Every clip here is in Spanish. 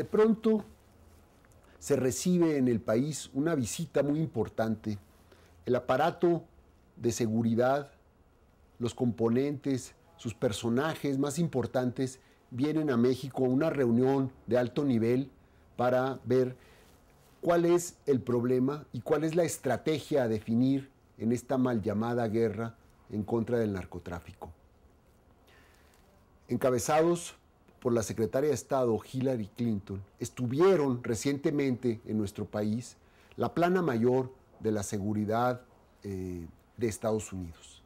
De pronto se recibe en el país una visita muy importante. El aparato de seguridad, los componentes, sus personajes más importantes vienen a México a una reunión de alto nivel para ver cuál es el problema y cuál es la estrategia a definir en esta mal llamada guerra en contra del narcotráfico. Encabezados por la secretaria de Estado Hillary Clinton estuvieron recientemente en nuestro país la plana mayor de la seguridad eh, de Estados Unidos.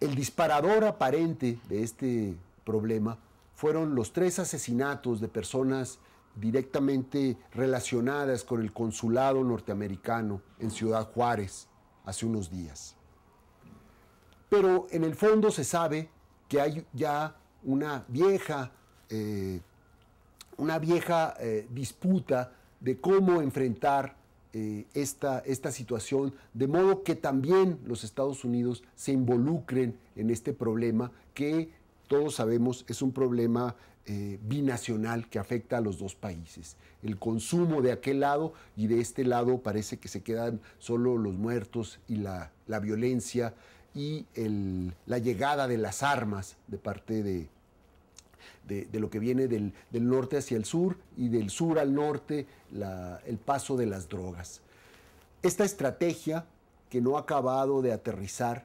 El disparador aparente de este problema fueron los tres asesinatos de personas directamente relacionadas con el consulado norteamericano en Ciudad Juárez hace unos días. Pero en el fondo se sabe que hay ya una vieja, eh, una vieja eh, disputa de cómo enfrentar eh, esta, esta situación, de modo que también los Estados Unidos se involucren en este problema que todos sabemos es un problema binacional que afecta a los dos países. El consumo de aquel lado y de este lado parece que se quedan solo los muertos y la, la violencia y la llegada de las armas de parte de, de, lo que viene del, norte hacia el sur y del sur al norte el paso de las drogas. Esta estrategia que no ha acabado de aterrizar,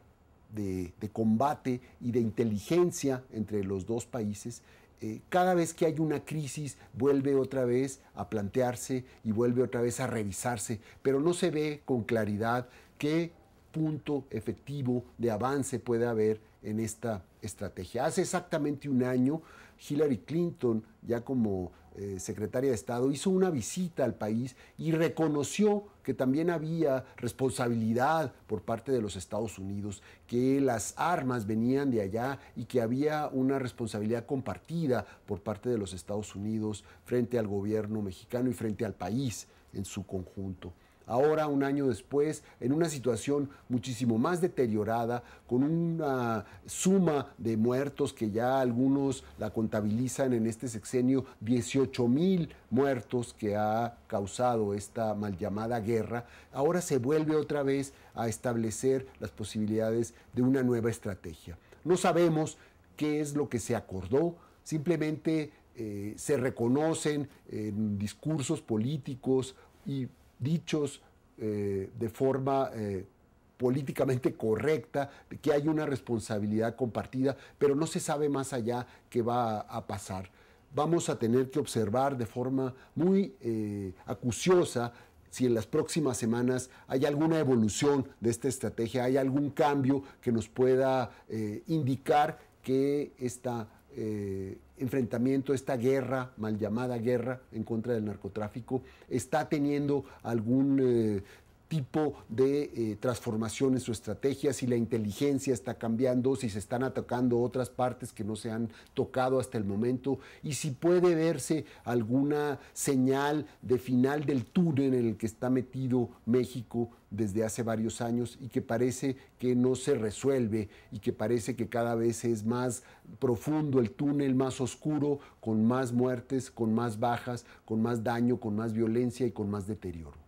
de, combate y de inteligencia entre los dos países, eh, cada vez que hay una crisis vuelve otra vez a plantearse y vuelve otra vez a revisarse, pero no se ve con claridad que punto efectivo de avance puede haber en esta estrategia. Hace exactamente un año, Hillary Clinton, ya como eh, secretaria de Estado, hizo una visita al país y reconoció que también había responsabilidad por parte de los Estados Unidos, que las armas venían de allá y que había una responsabilidad compartida por parte de los Estados Unidos frente al gobierno mexicano y frente al país en su conjunto ahora, un año después, en una situación muchísimo más deteriorada, con una suma de muertos que ya algunos la contabilizan en este sexenio, 18 mil muertos que ha causado esta mal llamada guerra, ahora se vuelve otra vez a establecer las posibilidades de una nueva estrategia. No sabemos qué es lo que se acordó, simplemente eh, se reconocen en discursos políticos y dichos eh, de forma eh, políticamente correcta, que hay una responsabilidad compartida, pero no se sabe más allá qué va a pasar. Vamos a tener que observar de forma muy eh, acuciosa si en las próximas semanas hay alguna evolución de esta estrategia, hay algún cambio que nos pueda indicar que esta enfrentamiento, esta guerra, mal llamada guerra en contra del narcotráfico, está teniendo algún eh, tipo de eh, transformaciones o estrategias, si la inteligencia está cambiando, si se están atacando otras partes que no se han tocado hasta el momento y si puede verse alguna señal de final del túnel en el que está metido México desde hace varios años y que parece que no se resuelve y que parece que cada vez es más profundo el túnel, más oscuro, con más muertes, con más bajas, con más daño, con más violencia y con más deterioro.